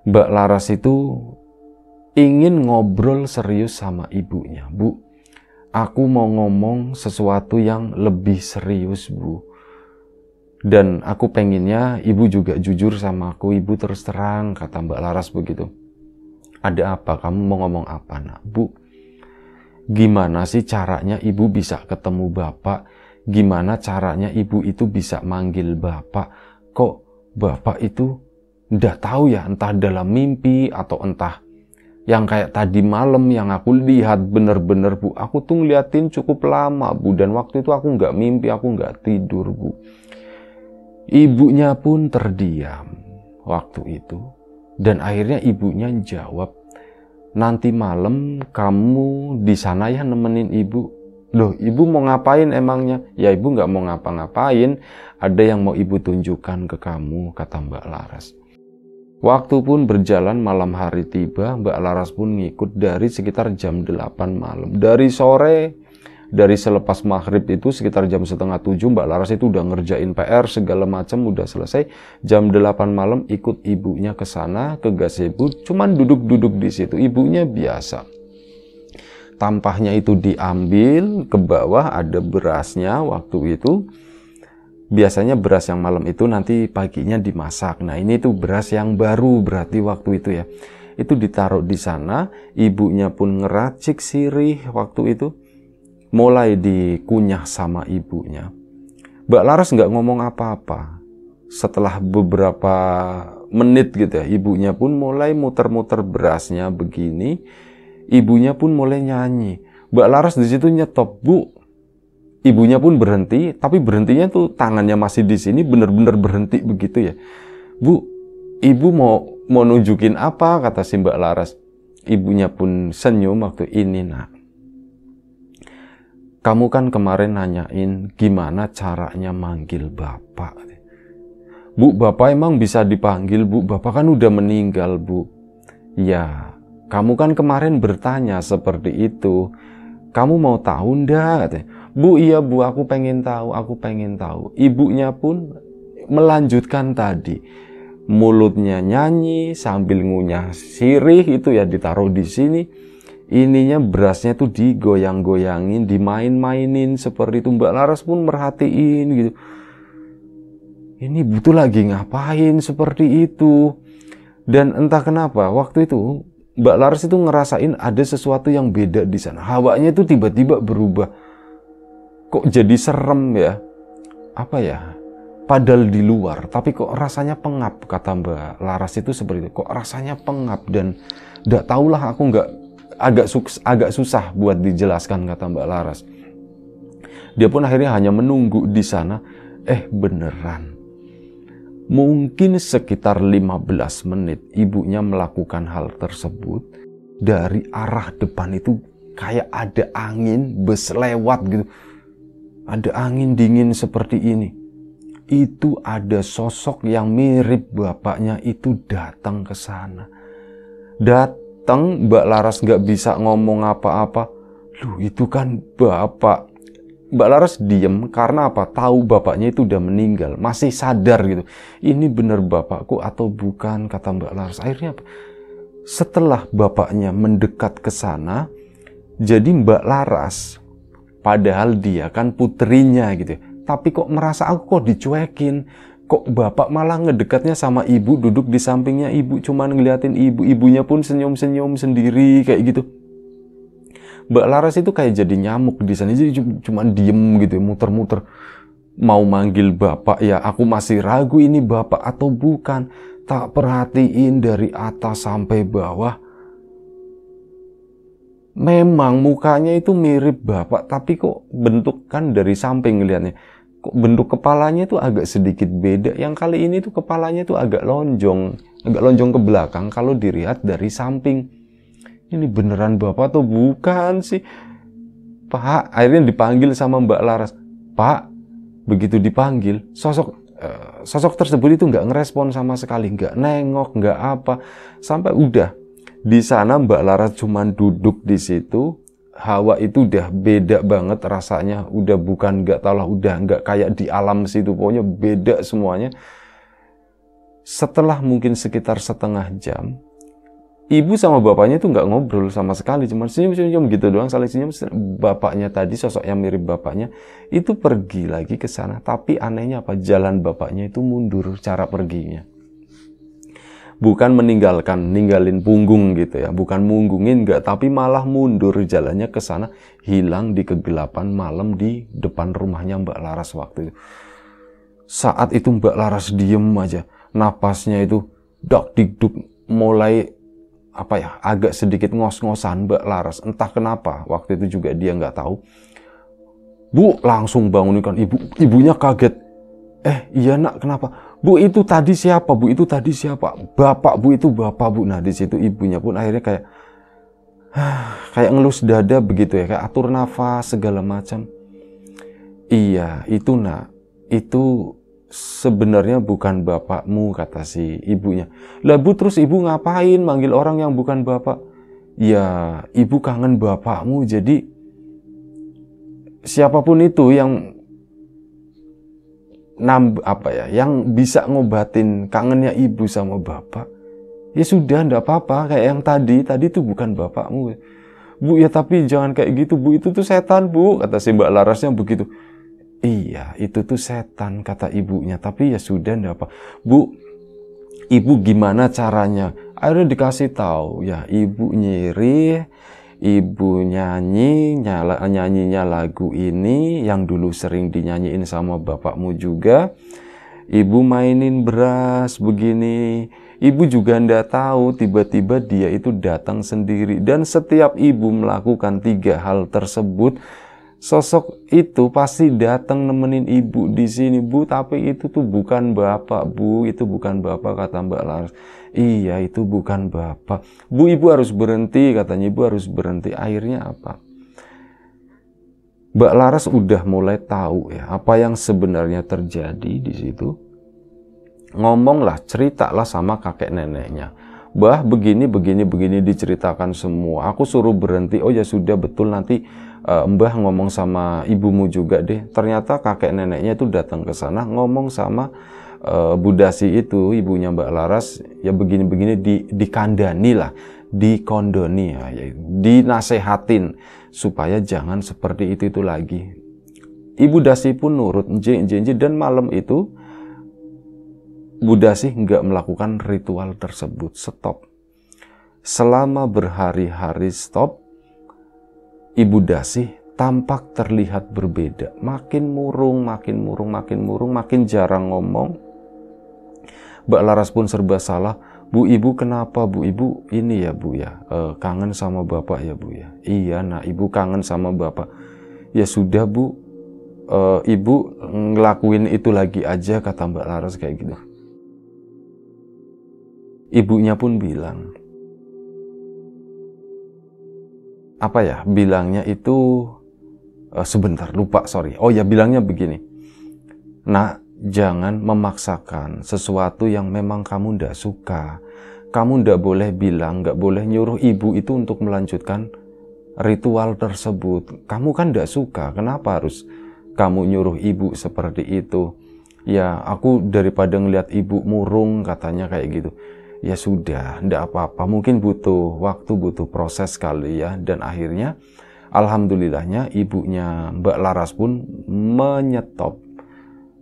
Mbak Laras itu ingin ngobrol serius sama ibunya. Bu, aku mau ngomong sesuatu yang lebih serius bu. Dan aku pengennya ibu juga jujur sama aku, ibu terus terang, kata Mbak Laras begitu. Ada apa? Kamu mau ngomong apa nak? Bu, gimana sih caranya ibu bisa ketemu bapak, gimana caranya ibu itu bisa manggil bapak, kok bapak itu ndak tahu ya entah dalam mimpi atau entah yang kayak tadi malam yang aku lihat bener-bener bu aku tuh ngeliatin cukup lama bu dan waktu itu aku nggak mimpi aku nggak tidur bu ibunya pun terdiam waktu itu dan akhirnya ibunya jawab nanti malam kamu di sana ya nemenin ibu. Loh, ibu mau ngapain emangnya? Ya ibu nggak mau ngapa-ngapain. Ada yang mau ibu tunjukkan ke kamu, kata Mbak Laras. Waktu pun berjalan malam hari tiba, Mbak Laras pun ngikut dari sekitar jam 8 malam. Dari sore dari selepas maghrib itu sekitar jam setengah tujuh Mbak Laras itu udah ngerjain PR segala macam udah selesai jam delapan malam ikut ibunya ke sana ke gazebo cuman duduk-duduk di situ ibunya biasa tampahnya itu diambil ke bawah ada berasnya waktu itu biasanya beras yang malam itu nanti paginya dimasak nah ini tuh beras yang baru berarti waktu itu ya itu ditaruh di sana ibunya pun ngeracik sirih waktu itu mulai dikunyah sama ibunya. Mbak Laras nggak ngomong apa-apa. Setelah beberapa menit gitu ya, ibunya pun mulai muter-muter berasnya begini. Ibunya pun mulai nyanyi. Mbak Laras di situ nyetop, Bu. Ibunya pun berhenti, tapi berhentinya tuh tangannya masih di sini, bener-bener berhenti begitu ya. Bu, ibu mau mau nunjukin apa kata si Mbak Laras. Ibunya pun senyum waktu ini nak kamu kan kemarin nanyain gimana caranya manggil Bapak. Bu, Bapak emang bisa dipanggil, Bu. Bapak kan udah meninggal, Bu. Ya, kamu kan kemarin bertanya seperti itu. Kamu mau tahu ndak? Bu, iya Bu, aku pengen tahu, aku pengen tahu. Ibunya pun melanjutkan tadi. Mulutnya nyanyi sambil ngunyah sirih itu ya ditaruh di sini ininya berasnya tuh digoyang-goyangin, dimain-mainin seperti itu. Mbak Laras pun merhatiin gitu. Ini butuh lagi ngapain seperti itu. Dan entah kenapa waktu itu Mbak Laras itu ngerasain ada sesuatu yang beda di sana. Hawanya itu tiba-tiba berubah. Kok jadi serem ya? Apa ya? Padahal di luar, tapi kok rasanya pengap kata Mbak Laras itu seperti itu. Kok rasanya pengap dan tidak tahulah aku nggak agak sus agak susah buat dijelaskan kata Mbak Laras. Dia pun akhirnya hanya menunggu di sana. Eh beneran. Mungkin sekitar 15 menit ibunya melakukan hal tersebut. Dari arah depan itu kayak ada angin bes lewat gitu. Ada angin dingin seperti ini. Itu ada sosok yang mirip bapaknya itu datang ke sana. Dat datang, Mbak Laras nggak bisa ngomong apa-apa. Lu itu kan bapak. Mbak Laras diem karena apa? Tahu bapaknya itu udah meninggal, masih sadar gitu. Ini bener bapakku atau bukan? Kata Mbak Laras. Akhirnya apa? Setelah bapaknya mendekat ke sana, jadi Mbak Laras, padahal dia kan putrinya gitu. Ya. Tapi kok merasa aku kok dicuekin, kok bapak malah ngedekatnya sama ibu duduk di sampingnya ibu cuman ngeliatin ibu ibunya pun senyum-senyum sendiri kayak gitu Mbak Laras itu kayak jadi nyamuk di sana jadi cuman diem gitu muter-muter mau manggil bapak ya aku masih ragu ini bapak atau bukan tak perhatiin dari atas sampai bawah memang mukanya itu mirip bapak tapi kok bentuk kan dari samping ngeliatnya bentuk kepalanya tuh agak sedikit beda. Yang kali ini tuh kepalanya tuh agak lonjong, agak lonjong ke belakang kalau dilihat dari samping. Ini beneran bapak tuh bukan sih? Pak, akhirnya dipanggil sama Mbak Laras. Pak, begitu dipanggil, sosok eh, sosok tersebut itu nggak ngerespon sama sekali, nggak nengok, nggak apa. Sampai udah di sana Mbak Laras cuman duduk di situ, Hawa itu udah beda banget rasanya, udah bukan nggak tahu lah, udah nggak kayak di alam situ, pokoknya beda semuanya. Setelah mungkin sekitar setengah jam, ibu sama bapaknya itu nggak ngobrol sama sekali, cuma senyum-senyum gitu doang, saling senyum. Bapaknya tadi sosok yang mirip bapaknya itu pergi lagi ke sana, tapi anehnya apa jalan bapaknya itu mundur cara perginya bukan meninggalkan, ninggalin punggung gitu ya, bukan munggungin enggak, tapi malah mundur jalannya ke sana, hilang di kegelapan malam di depan rumahnya Mbak Laras waktu itu. Saat itu Mbak Laras diem aja, napasnya itu dok dikduk mulai apa ya agak sedikit ngos-ngosan Mbak Laras entah kenapa waktu itu juga dia nggak tahu Bu langsung bangunkan ibu ibunya kaget eh iya nak kenapa Bu itu tadi siapa? Bu itu tadi siapa? Bapak Bu itu bapak Bu. Nah, di situ ibunya pun akhirnya kayak kayak ngelus dada begitu ya, kayak atur nafas segala macam. Iya, itu Nak. Itu sebenarnya bukan bapakmu kata si ibunya. Lah Bu terus ibu ngapain manggil orang yang bukan bapak? Ya, ibu kangen bapakmu jadi siapapun itu yang nam apa ya yang bisa ngobatin kangennya ibu sama bapak ya sudah ndak apa-apa kayak yang tadi tadi itu bukan bapakmu bu ya tapi jangan kayak gitu bu itu tuh setan bu kata si mbak Larasnya begitu iya itu tuh setan kata ibunya tapi ya sudah ndak apa bu ibu gimana caranya akhirnya dikasih tahu ya ibu nyiri ibu nyanyi nyala, nyanyinya lagu ini yang dulu sering dinyanyiin sama bapakmu juga ibu mainin beras begini ibu juga anda tahu tiba-tiba dia itu datang sendiri dan setiap ibu melakukan tiga hal tersebut sosok itu pasti datang nemenin ibu di sini bu tapi itu tuh bukan bapak bu itu bukan bapak kata mbak Laras iya itu bukan bapak bu ibu harus berhenti katanya ibu harus berhenti akhirnya apa Mbak Laras udah mulai tahu ya apa yang sebenarnya terjadi di situ ngomonglah ceritalah sama kakek neneknya bah begini begini begini diceritakan semua aku suruh berhenti oh ya sudah betul nanti uh, Mbah ngomong sama ibumu juga deh. Ternyata kakek neneknya itu datang ke sana ngomong sama uh, eh, Budasi itu, ibunya Mbak Laras, ya begini-begini di dikandani lah, dikondoni ya, ya, dinasehatin supaya jangan seperti itu itu lagi. Ibu Dasi pun nurut, jenji dan malam itu Budasi nggak melakukan ritual tersebut, stop. Selama berhari-hari stop, Ibu Dasih tampak terlihat berbeda. Makin murung, makin murung, makin murung, makin jarang ngomong. Mbak Laras pun serba salah. Bu Ibu kenapa Bu Ibu ini ya Bu ya e, kangen sama Bapak ya Bu ya iya nah Ibu kangen sama Bapak ya sudah Bu e, Ibu ngelakuin itu lagi aja kata Mbak Laras kayak gitu ibunya pun bilang apa ya bilangnya itu uh, sebentar lupa sorry oh ya bilangnya begini nah jangan memaksakan sesuatu yang memang kamu ndak suka kamu ndak boleh bilang nggak boleh nyuruh ibu itu untuk melanjutkan ritual tersebut kamu kan ndak suka kenapa harus kamu nyuruh ibu seperti itu ya aku daripada ngelihat ibu murung katanya kayak gitu ya sudah, tidak apa-apa. Mungkin butuh waktu, butuh proses kali ya. Dan akhirnya, alhamdulillahnya ibunya Mbak Laras pun menyetop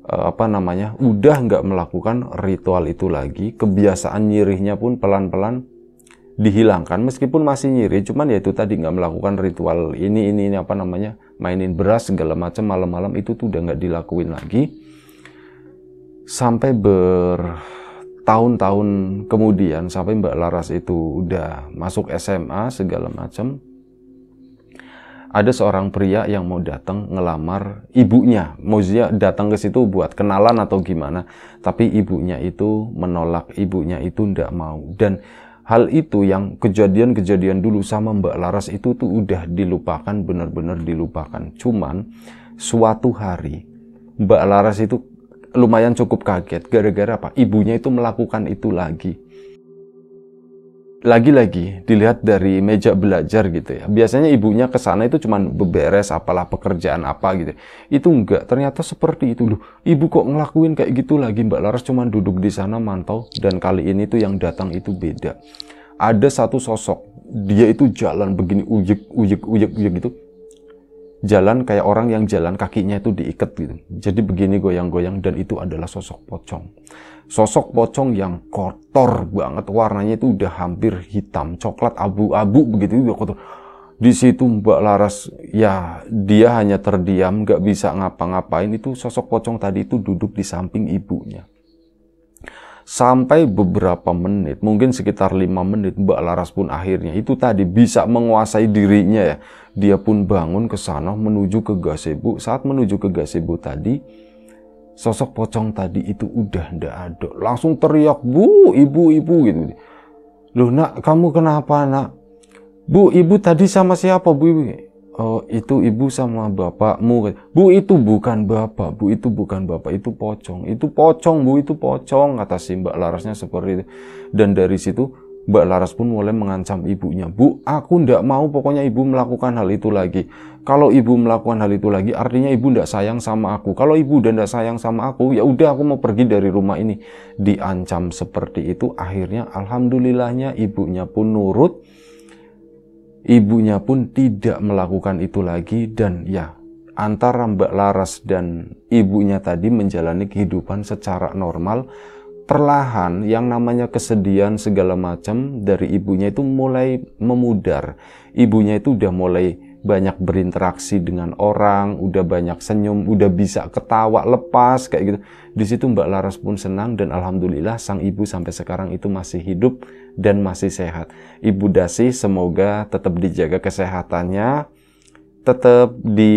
eh, apa namanya udah nggak melakukan ritual itu lagi kebiasaan nyirihnya pun pelan-pelan dihilangkan meskipun masih nyiri cuman ya itu tadi nggak melakukan ritual ini ini ini apa namanya mainin beras segala macam malam-malam itu tuh udah nggak dilakuin lagi sampai ber tahun-tahun kemudian sampai Mbak Laras itu udah masuk SMA segala macam ada seorang pria yang mau datang ngelamar ibunya. Mozia datang ke situ buat kenalan atau gimana. Tapi ibunya itu menolak, ibunya itu ndak mau. Dan hal itu yang kejadian-kejadian dulu sama Mbak Laras itu tuh udah dilupakan, benar-benar dilupakan. Cuman suatu hari Mbak Laras itu lumayan cukup kaget gara-gara apa? Ibunya itu melakukan itu lagi. Lagi-lagi dilihat dari meja belajar gitu ya. Biasanya ibunya ke sana itu cuman beberes apalah pekerjaan apa gitu. Itu enggak, ternyata seperti itu loh. Ibu kok ngelakuin kayak gitu lagi Mbak Laras cuman duduk di sana mantau dan kali ini tuh yang datang itu beda. Ada satu sosok, dia itu jalan begini ujek ujek ujek ujek gitu jalan kayak orang yang jalan kakinya itu diikat gitu. Jadi begini goyang-goyang dan itu adalah sosok pocong. Sosok pocong yang kotor banget warnanya itu udah hampir hitam, coklat abu-abu begitu udah kotor. Di situ Mbak Laras ya dia hanya terdiam, nggak bisa ngapa-ngapain. Itu sosok pocong tadi itu duduk di samping ibunya sampai beberapa menit, mungkin sekitar lima menit, Mbak Laras pun akhirnya itu tadi bisa menguasai dirinya ya. Dia pun bangun ke sana menuju ke gazebo. Saat menuju ke gazebo tadi, sosok pocong tadi itu udah ndak ada. Langsung teriak, bu, ibu, ibu gitu. Loh nak, kamu kenapa nak? Bu, ibu tadi sama siapa bu? Ibu? oh, itu ibu sama bapakmu bu itu bukan bapak bu itu bukan bapak itu pocong itu pocong bu itu pocong kata si mbak larasnya seperti itu dan dari situ Mbak Laras pun mulai mengancam ibunya. Bu, aku ndak mau pokoknya ibu melakukan hal itu lagi. Kalau ibu melakukan hal itu lagi, artinya ibu ndak sayang sama aku. Kalau ibu udah ndak sayang sama aku, ya udah aku mau pergi dari rumah ini. Diancam seperti itu, akhirnya alhamdulillahnya ibunya pun nurut Ibunya pun tidak melakukan itu lagi dan ya antara Mbak Laras dan ibunya tadi menjalani kehidupan secara normal perlahan yang namanya kesedihan segala macam dari ibunya itu mulai memudar. Ibunya itu udah mulai banyak berinteraksi dengan orang, udah banyak senyum, udah bisa ketawa lepas kayak gitu. Di situ Mbak Laras pun senang dan alhamdulillah sang ibu sampai sekarang itu masih hidup dan masih sehat. Ibu Dasi semoga tetap dijaga kesehatannya, tetap di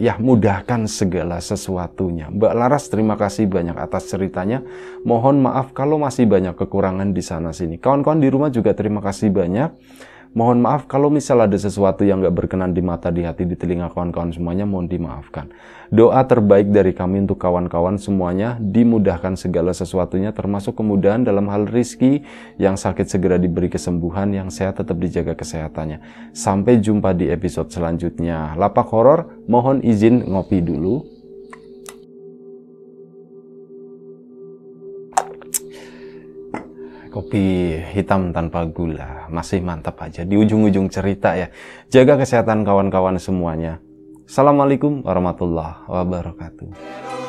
ya mudahkan segala sesuatunya. Mbak Laras terima kasih banyak atas ceritanya. Mohon maaf kalau masih banyak kekurangan di sana sini. Kawan-kawan di rumah juga terima kasih banyak Mohon maaf kalau misal ada sesuatu yang gak berkenan di mata, di hati, di telinga kawan-kawan semuanya, mohon dimaafkan. Doa terbaik dari kami untuk kawan-kawan semuanya, dimudahkan segala sesuatunya, termasuk kemudahan dalam hal rizki, yang sakit segera diberi kesembuhan, yang sehat tetap dijaga kesehatannya. Sampai jumpa di episode selanjutnya. Lapak Horor, mohon izin ngopi dulu. kopi hitam tanpa gula masih mantap aja di ujung-ujung cerita ya. Jaga kesehatan kawan-kawan semuanya. Assalamualaikum warahmatullahi wabarakatuh.